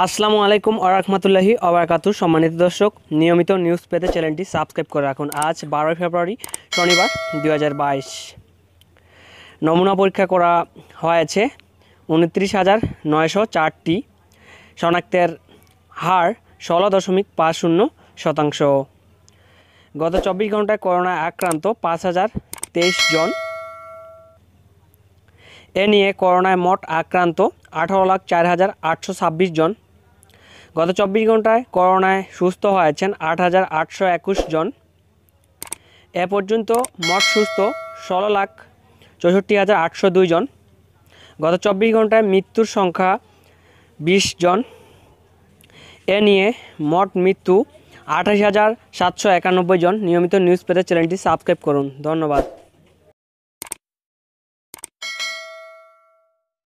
আসসালামু আলাইকুম আরাকমাতুল্লাহি অবরাকাতু সম্মানিত দর্শক নিয়মিত নিউজ পেতে চ্যানেলটি সাবস্ক্রাইব করে রাখুন আজ বারোই ফেব্রুয়ারি শনিবার দু নমুনা পরীক্ষা করা হয়েছে উনত্রিশ হাজার নয়শো চারটি শনাক্তের হার ষোলো দশমিক পাঁচ শূন্য শতাংশ গত চব্বিশ ঘন্টায় করোনা আক্রান্ত পাঁচ হাজার তেইশ জন এ নিয়ে করোনায় মোট আক্রান্ত আঠারো লাখ চার হাজার আটশো ছাব্বিশ জন গত চব্বিশ ঘন্টায় করোনায় সুস্থ হয়েছেন আট হাজার আটশো একুশ জন এ পর্যন্ত মোট সুস্থ ষোলো লাখ চৌষট্টি হাজার আটশো দুই জন গত চব্বিশ ঘন্টায় মৃত্যুর সংখ্যা বিশ জন এ নিয়ে মোট মৃত্যু আঠাশ হাজার সাতশো একানব্বই জন নিয়মিত নিউজ পেতে চ্যানেলটি সাবস্ক্রাইব করুন ধন্যবাদ